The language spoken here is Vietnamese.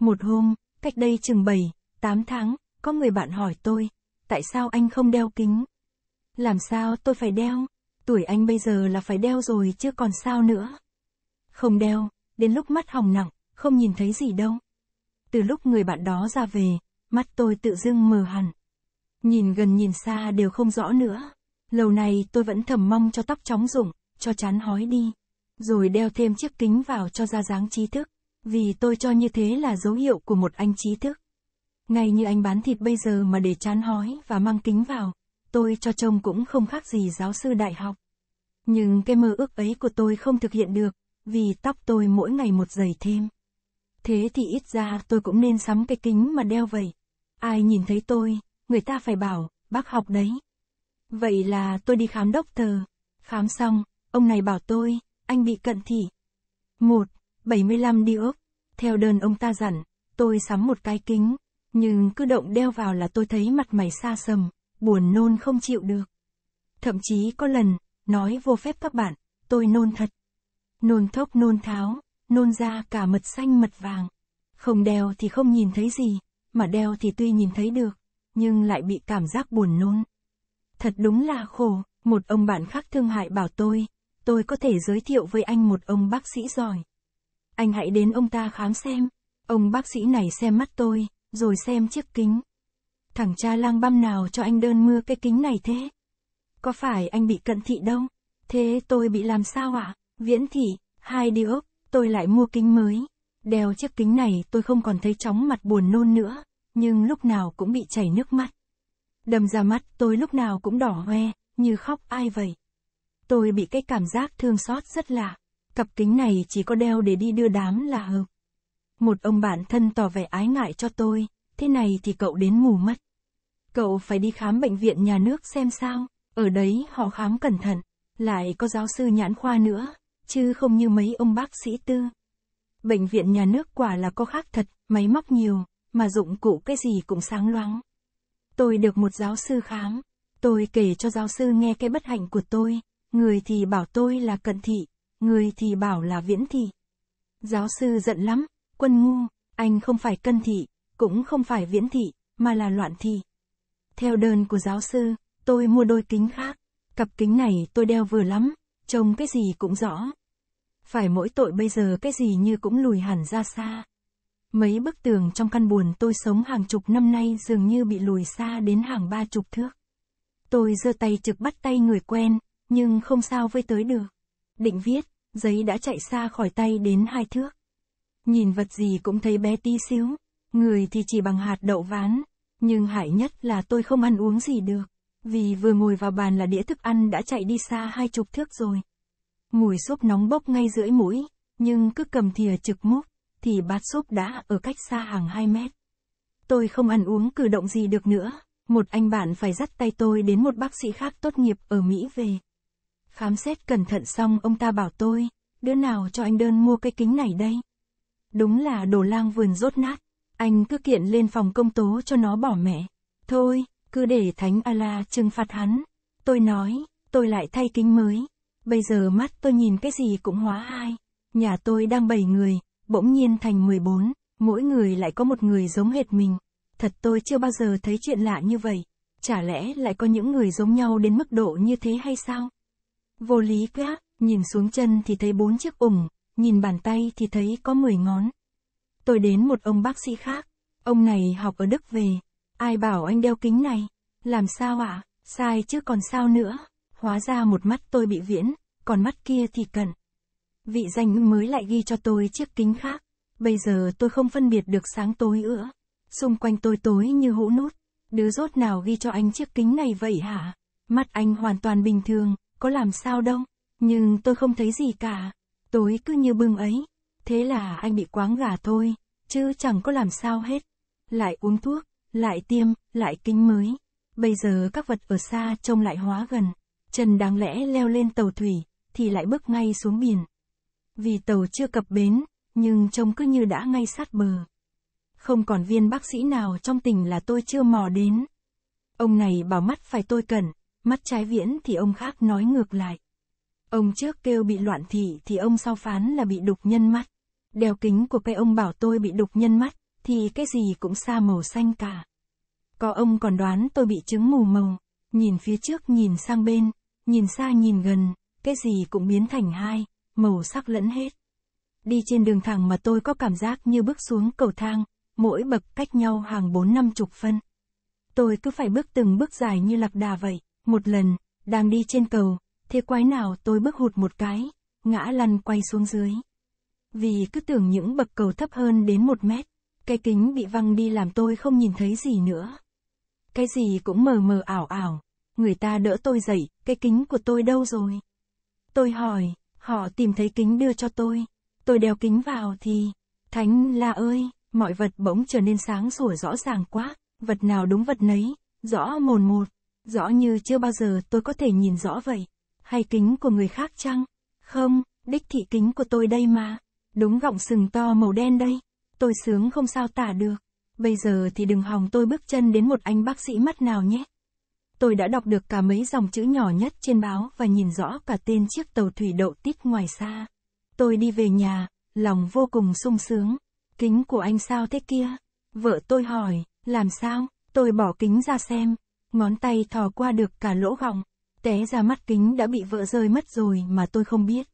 Một hôm, cách đây chừng 7, 8 tháng, có người bạn hỏi tôi, tại sao anh không đeo kính? Làm sao tôi phải đeo? Tuổi anh bây giờ là phải đeo rồi chứ còn sao nữa. Không đeo, đến lúc mắt hỏng nặng, không nhìn thấy gì đâu. Từ lúc người bạn đó ra về, mắt tôi tự dưng mờ hẳn. Nhìn gần nhìn xa đều không rõ nữa. Lâu nay tôi vẫn thầm mong cho tóc chóng rụng, cho chán hói đi. Rồi đeo thêm chiếc kính vào cho ra dáng trí thức. Vì tôi cho như thế là dấu hiệu của một anh trí thức. Ngay như anh bán thịt bây giờ mà để chán hói và mang kính vào, tôi cho trông cũng không khác gì giáo sư đại học. Nhưng cái mơ ước ấy của tôi không thực hiện được, vì tóc tôi mỗi ngày một dày thêm. Thế thì ít ra tôi cũng nên sắm cái kính mà đeo vậy. Ai nhìn thấy tôi, người ta phải bảo, bác học đấy. Vậy là tôi đi khám đốc tờ. Khám xong, ông này bảo tôi, anh bị cận thị. Một, 75 đi ốc. Theo đơn ông ta dặn, tôi sắm một cái kính, nhưng cứ động đeo vào là tôi thấy mặt mày xa sầm, buồn nôn không chịu được. Thậm chí có lần, nói vô phép các bạn, tôi nôn thật. Nôn thốc nôn tháo, nôn ra cả mật xanh mật vàng. Không đeo thì không nhìn thấy gì, mà đeo thì tuy nhìn thấy được, nhưng lại bị cảm giác buồn nôn. Thật đúng là khổ, một ông bạn khác thương hại bảo tôi, tôi có thể giới thiệu với anh một ông bác sĩ giỏi anh hãy đến ông ta khám xem. Ông bác sĩ này xem mắt tôi, rồi xem chiếc kính. Thằng cha lang băm nào cho anh đơn mưa cái kính này thế? Có phải anh bị cận thị đâu? Thế tôi bị làm sao ạ? Viễn thị, hai điều ốc, tôi lại mua kính mới. Đeo chiếc kính này tôi không còn thấy chóng mặt buồn nôn nữa, nhưng lúc nào cũng bị chảy nước mắt. Đầm ra mắt tôi lúc nào cũng đỏ hoe, như khóc ai vậy. Tôi bị cái cảm giác thương xót rất lạ. Cặp kính này chỉ có đeo để đi đưa đám là hợp. Một ông bạn thân tỏ vẻ ái ngại cho tôi, thế này thì cậu đến ngủ mất. Cậu phải đi khám bệnh viện nhà nước xem sao, ở đấy họ khám cẩn thận, lại có giáo sư nhãn khoa nữa, chứ không như mấy ông bác sĩ tư. Bệnh viện nhà nước quả là có khác thật, máy móc nhiều, mà dụng cụ cái gì cũng sáng loáng. Tôi được một giáo sư khám, tôi kể cho giáo sư nghe cái bất hạnh của tôi, người thì bảo tôi là cận thị, người thì bảo là viễn thị. Giáo sư giận lắm, quân ngu, anh không phải cân thị, cũng không phải viễn thị, mà là loạn thị. Theo đơn của giáo sư, tôi mua đôi kính khác, cặp kính này tôi đeo vừa lắm, trông cái gì cũng rõ. Phải mỗi tội bây giờ cái gì như cũng lùi hẳn ra xa. Mấy bức tường trong căn buồn tôi sống hàng chục năm nay dường như bị lùi xa đến hàng ba chục thước. Tôi giơ tay trực bắt tay người quen, nhưng không sao với tới được định viết, giấy đã chạy xa khỏi tay đến hai thước. Nhìn vật gì cũng thấy bé tí xíu, người thì chỉ bằng hạt đậu ván, nhưng hại nhất là tôi không ăn uống gì được, vì vừa ngồi vào bàn là đĩa thức ăn đã chạy đi xa hai chục thước rồi. Mùi súp nóng bốc ngay rưỡi mũi, nhưng cứ cầm thìa trực múc, thì bát súp đã ở cách xa hàng hai mét. Tôi không ăn uống cử động gì được nữa, một anh bạn phải dắt tay tôi đến một bác sĩ khác tốt nghiệp ở Mỹ về. Khám xét cẩn thận xong ông ta bảo tôi, đứa nào cho anh đơn mua cái kính này đây? Đúng là đồ lang vườn rốt nát, anh cứ kiện lên phòng công tố cho nó bỏ mẹ. Thôi, cứ để Thánh Ala trừng phạt hắn. Tôi nói, tôi lại thay kính mới. Bây giờ mắt tôi nhìn cái gì cũng hóa ai Nhà tôi đang 7 người, bỗng nhiên thành 14, mỗi người lại có một người giống hệt mình. Thật tôi chưa bao giờ thấy chuyện lạ như vậy. Chả lẽ lại có những người giống nhau đến mức độ như thế hay sao? Vô lý quá, nhìn xuống chân thì thấy bốn chiếc ủng, nhìn bàn tay thì thấy có 10 ngón. Tôi đến một ông bác sĩ khác, ông này học ở Đức về, ai bảo anh đeo kính này, làm sao ạ, à? sai chứ còn sao nữa, hóa ra một mắt tôi bị viễn, còn mắt kia thì cận. Vị danh mới lại ghi cho tôi chiếc kính khác, bây giờ tôi không phân biệt được sáng tối nữa, xung quanh tôi tối như hũ nút, đứa rốt nào ghi cho anh chiếc kính này vậy hả, mắt anh hoàn toàn bình thường có làm sao đâu, nhưng tôi không thấy gì cả, tối cứ như bưng ấy, thế là anh bị quáng gà thôi, chứ chẳng có làm sao hết. Lại uống thuốc, lại tiêm, lại kinh mới. Bây giờ các vật ở xa trông lại hóa gần, Trần đáng lẽ leo lên tàu thủy, thì lại bước ngay xuống biển. Vì tàu chưa cập bến, nhưng trông cứ như đã ngay sát bờ. Không còn viên bác sĩ nào trong tỉnh là tôi chưa mò đến. Ông này bảo mắt phải tôi cẩn mắt trái viễn thì ông khác nói ngược lại. Ông trước kêu bị loạn thị thì ông sau phán là bị đục nhân mắt. Đeo kính của cái ông bảo tôi bị đục nhân mắt, thì cái gì cũng xa màu xanh cả. Có ông còn đoán tôi bị chứng mù màu, nhìn phía trước nhìn sang bên, nhìn xa nhìn gần, cái gì cũng biến thành hai, màu sắc lẫn hết. Đi trên đường thẳng mà tôi có cảm giác như bước xuống cầu thang, mỗi bậc cách nhau hàng bốn năm chục phân. Tôi cứ phải bước từng bước dài như lạc đà vậy. Một lần, đang đi trên cầu, thế quái nào tôi bước hụt một cái, ngã lăn quay xuống dưới. Vì cứ tưởng những bậc cầu thấp hơn đến một mét, cái kính bị văng đi làm tôi không nhìn thấy gì nữa. Cái gì cũng mờ mờ ảo ảo, người ta đỡ tôi dậy, cái kính của tôi đâu rồi? Tôi hỏi, họ tìm thấy kính đưa cho tôi, tôi đeo kính vào thì, thánh la ơi, mọi vật bỗng trở nên sáng sủa rõ ràng quá, vật nào đúng vật nấy, rõ mồn một. Rõ như chưa bao giờ tôi có thể nhìn rõ vậy. Hay kính của người khác chăng? Không, đích thị kính của tôi đây mà. Đúng gọng sừng to màu đen đây. Tôi sướng không sao tả được. Bây giờ thì đừng hòng tôi bước chân đến một anh bác sĩ mắt nào nhé. Tôi đã đọc được cả mấy dòng chữ nhỏ nhất trên báo và nhìn rõ cả tên chiếc tàu thủy đậu tít ngoài xa. Tôi đi về nhà, lòng vô cùng sung sướng. Kính của anh sao thế kia? Vợ tôi hỏi, làm sao? Tôi bỏ kính ra xem, Ngón tay thò qua được cả lỗ họng, té ra mắt kính đã bị vỡ rơi mất rồi mà tôi không biết.